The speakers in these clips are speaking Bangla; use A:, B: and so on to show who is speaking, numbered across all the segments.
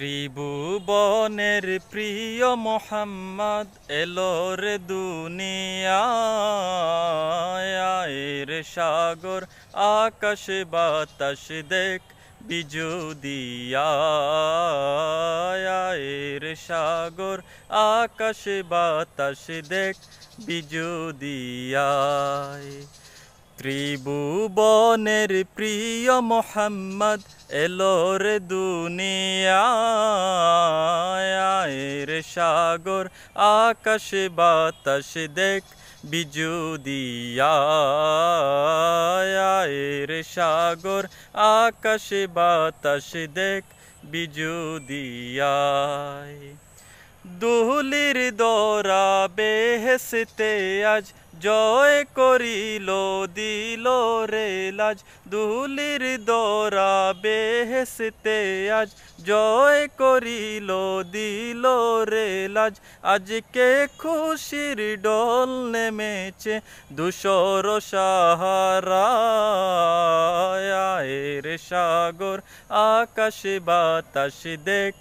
A: ত্রিভুবনের প্রিয় মোহাম্মদ এলোর দুনিয়ায়ের সাগর আকাশ বাতাস দেখ বিজুদিয়ায়ের সাগর আকাশ বাতাস দেখ বিজুদিয়ায় ত্রিভুবনের প্রিয় মোহাম্মদ এলোর দুনিয়ায় সাগর আকাশ বাতাস দেখ বিজুদিয়ায়ের সাগর আকাশ বাতাস দেখ বিজুদিয়ায় দুহলির দৌরা বেহেসতে আজ জয় করিল দিল রে লাজ দুলির দোরা বেহেসতে আজ জয় করিল দিল রে লাজ আজকে খুশির ডোল নেমেছে দুশোর সাহারা রে সাগর আকাশ বাতাস দেখ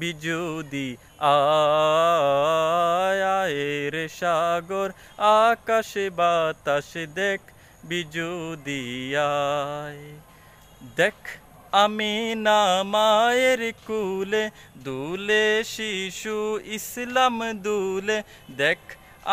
A: বিজুদি আয়া সাগর আকাশে বাতাসে দেখ বিজুদিয়ায় দেখ আমি না মায়ের কুলে দুলে শিশু ইসলাম দুলে দেখ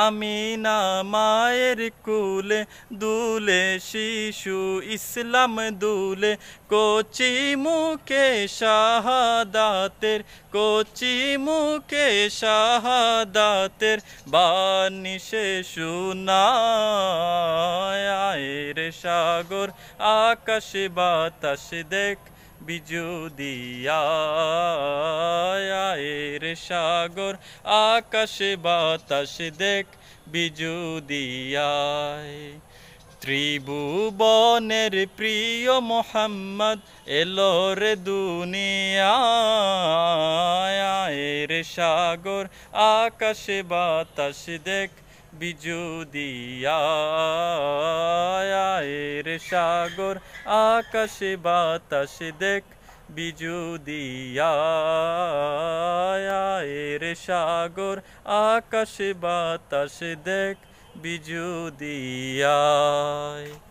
A: আমি না মায়ের কুলে দুলে শিশু ইসলাম দুলে কচি মুখে শাহাদাতের কচি মুখে শাহাদাতের বাণী সে শুনায়ের সাগর আকাশ বাতাস দেখ বিজুদিয়া সাগর আকাশে বাতাস দেখ বিজুদিয়ায় ত্রিভুবনের প্রিয় মোহাম্মদ এলো রে দুনিয়ায় সাগর আকাশে বাতাস দেখ বিজুদিয়ায় সাগর আকাশে বাতাস দেখ বিজুদিয়া আনন্দের সাগর আকাশে বাতাস দেখ বিজুদিয়ায়